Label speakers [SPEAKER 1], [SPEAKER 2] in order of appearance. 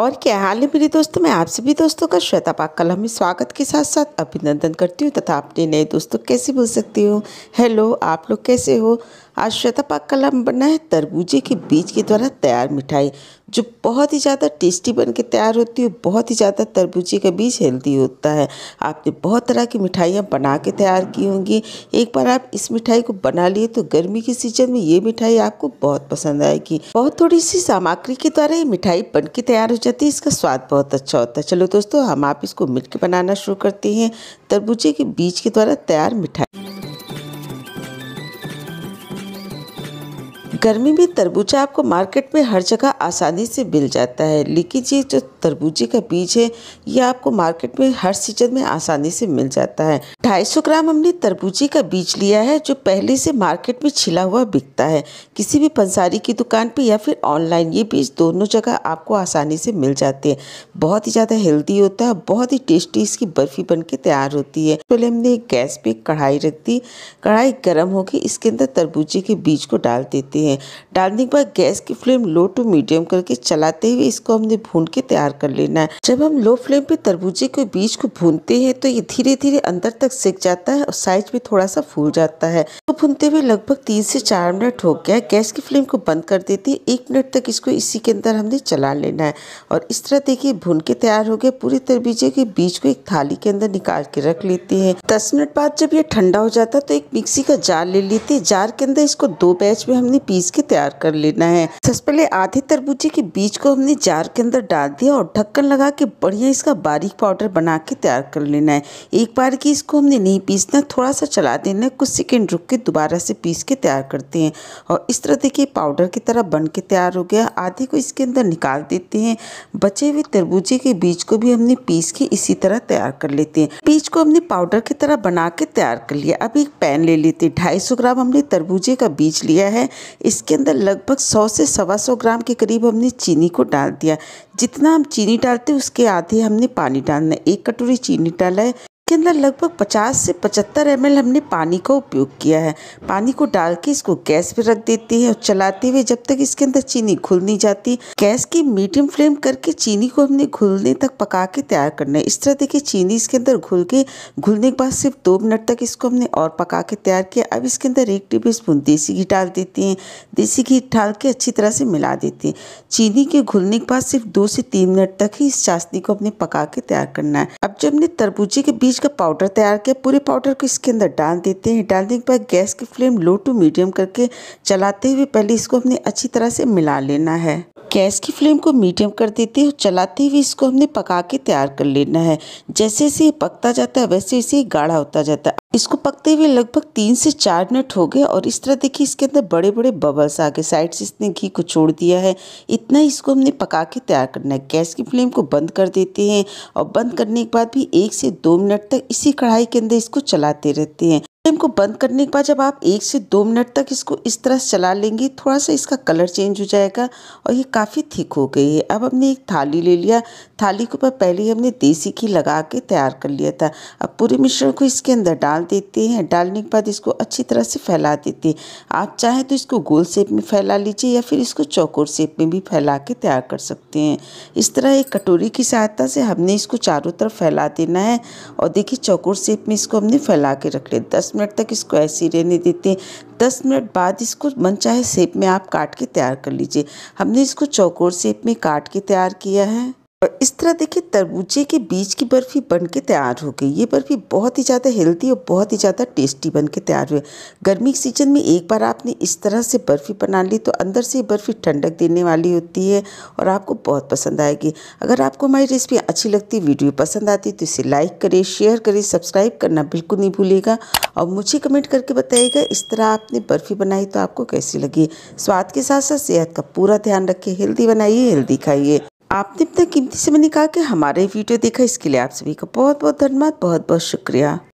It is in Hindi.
[SPEAKER 1] और क्या हाल है मेरे दोस्तों मैं आप सभी दोस्तों का श्वेता पाक कल में स्वागत के साथ साथ अभिनंदन करती हूँ तथा अपने नए दोस्तों कैसे बोल सकती हूँ हेलो आप लोग कैसे हो आज श्वेता पाक बना है तरबूजे के बीज के द्वारा तैयार मिठाई जो बहुत ही ज़्यादा टेस्टी बन के तैयार होती है बहुत ही ज़्यादा तरबूजे का बीज हेल्दी होता है आपने बहुत तरह की मिठाइयाँ बना के तैयार की होंगी एक बार आप इस मिठाई को बना लिए तो गर्मी के सीजन में ये मिठाई आपको बहुत पसंद आएगी बहुत थोड़ी सी सामग्री के द्वारा ये मिठाई बन के तैयार हो जाती है इसका स्वाद बहुत अच्छा होता है चलो दोस्तों हम आप इसको मिट के बनाना शुरू करते हैं तरबूजे के बीज के द्वारा तैयार मिठाई गर्मी में तरबूजा आपको मार्केट में हर जगह आसानी से मिल जाता है लेकिन ये जो तरबूजे का बीज है ये आपको मार्केट में हर सीजन में आसानी से मिल जाता है 250 ग्राम हमने तरबूजे का बीज लिया है जो पहले से मार्केट में छिला हुआ बिकता है किसी भी पंसारी की दुकान पे या फिर ऑनलाइन ये बीज दोनों जगह आपको आसानी से मिल जाते हैं बहुत ही ज़्यादा हेल्दी होता है बहुत ही टेस्टी इसकी बर्फ़ी बन के तैयार होती है पहले हमने गैस पर कढ़ाई रख दी कढ़ाई गर्म होगी इसके अंदर तरबूजे के बीज को डाल देते हैं हैं डालने के बाद गैस की फ्लेम लो टू मीडियम करके चलाते हुए इसको हमने भून के तैयार कर लेना है जब हम लो फ्लेम पे तरबूजे के बीज को भूनते हैं तो ये धीरे धीरे अंदर तक सिक जाता है और साइज भी थोड़ा सा फूल जाता है तो भूनते हुए लगभग तीन से चार मिनट हो गया गैस की फ्लेम को बंद कर देती है एक मिनट तक इसको इसी के अंदर हमने चला लेना है और इस तरह देखिए भून के तैयार हो गया पूरे तरबीजे के बीज को एक थाली के अंदर निकाल के रख लेते हैं दस मिनट बाद जब ये ठंडा हो जाता है तो एक मिक्सी का जार ले लेते हैं जार के अंदर इसको दो बैच में हमने पीस पीस के तैयार कर लेना है सबसे पहले आधे तरबूजे के बीज को हमने जार के अंदर डाल दिया और ढक्कन लगा के बढ़िया इसका बारीक पाउडर बना के तैयार कर लेना है एक बार की इसको हमने नहीं पीसना थोड़ा सा चला देना है कुछ सेकेंड रुक के दोबारा से पीस के तैयार करते हैं और इस तरह देखिए पाउडर की तरह बन के तैयार हो गया आधे को इसके अंदर निकाल देते हैं बचे हुए तरबूजे के बीज को भी हमने पीस के इसी तरह तैयार कर लेते हैं बीज को हमने पाउडर की तरह बना के तैयार कर लिया अब एक पैन ले लेते हैं ढाई ग्राम हमने तरबूजे का बीज लिया है इसके अंदर लगभग सौ से सवा सौ ग्राम के करीब हमने चीनी को डाल दिया जितना हम चीनी डालते उसके आधे हमने पानी डालना है एक कटोरी चीनी डाला है इसके अंदर लगभग 50 से 75 एम हमने पानी का उपयोग किया है पानी को डाल के इसको गैस पर रख देते हैं और चलाते हुए जब तक इसके अंदर चीनी घुल नहीं जाती गैस की मीडियम फ्लेम करके चीनी को हमने घुलने तक पका के तैयार करना है इस तरह देखिए चीनी इसके अंदर घुल के घुलने के बाद सिर्फ दो मिनट तक इसको हमने और पका के तैयार किया अब इसके अंदर एक टेबल स्पून देसी घी डाल देते हैं देसी घी डाल के अच्छी तरह से मिला देते हैं चीनी के घुलने के बाद सिर्फ दो से तीन मिनट तक ही इस चाशनी को हमने पका के तैयार करना है अब जब हमने तरबूजे के बीज उसका पाउडर तैयार किया पूरे पाउडर को इसके अंदर डाल देते हैं डालने के बाद गैस की फ्लेम लो टू मीडियम करके चलाते हुए पहले इसको हमने अच्छी तरह से मिला लेना है गैस की फ्लेम को मीडियम कर देते हैं चलाते हुए इसको हमने पका के तैयार कर लेना है जैसे जैसे ये पकता जाता है वैसे वैसे गाढ़ा होता जाता है इसको पकते हुए लगभग तीन से चार मिनट हो गए और इस तरह देखिए इसके अंदर बड़े बड़े बबल्स आ गए साइड से इसने घी को छोड़ दिया है इतना इसको हमने पका के तैयार करना है गैस की फ्लेम को बंद कर देते हैं और बंद करने के बाद भी एक से दो मिनट तक इसी कढ़ाई के अंदर इसको चलाते रहते हैं फ्लेम को बंद करने के बाद जब आप एक से दो मिनट तक इसको इस तरह चला लेंगे थोड़ा सा इसका कलर चेंज हो जाएगा और ये काफ़ी थिक हो गई है अब हमने एक थाली ले लिया थाली के ऊपर पहले ही हमने देसी घी लगा के तैयार कर लिया था अब पूरे मिश्रण को इसके अंदर डाल देते हैं डालने के बाद इसको अच्छी तरह से फैला देते हैं आप चाहें तो इसको गोल शेप में फैला लीजिए या फिर इसको चौकोर शेप में भी फैला के तैयार कर सकते हैं इस तरह एक कटोरी की सहायता से हमने इसको चारों तरफ फैला देना है और देखिए चौकोर शेप में इसको हमने फैला के रख लिया दस दस मिनट तक इसको ऐसे रहने देते हैं दस मिनट बाद इसको मनचाहे शेप में आप काट के तैयार कर लीजिए हमने इसको चौकोर शेप में काट के तैयार किया है और इस तरह देखिए तरबूजे के बीज की बर्फ़ी बन के तैयार हो गई ये बर्फ़ी बहुत ही ज़्यादा हेल्दी और बहुत ही ज़्यादा टेस्टी बन के तैयार हुई गर्मी के सीजन में एक बार आपने इस तरह से बर्फ़ी बना ली तो अंदर से बर्फ़ी ठंडक देने वाली होती है और आपको बहुत पसंद आएगी अगर आपको हमारी रेसिपी अच्छी लगती वीडियो पसंद आती तो इसे लाइक करें शेयर करें सब्सक्राइब करना बिल्कुल नहीं भूलेगा और मुझे कमेंट करके बताइएगा इस तरह आपने बर्फ़ी बनाई तो आपको कैसी लगी स्वाद के साथ साथ सेहत का पूरा ध्यान रखिए हेल्दी बनाइए हेल्दी खाइए आपने अपना कीमती से मैंने कहा कि हमारे वीडियो देखा इसके लिए आप सभी का बहुत बहुत धन्यवाद बहुत बहुत शुक्रिया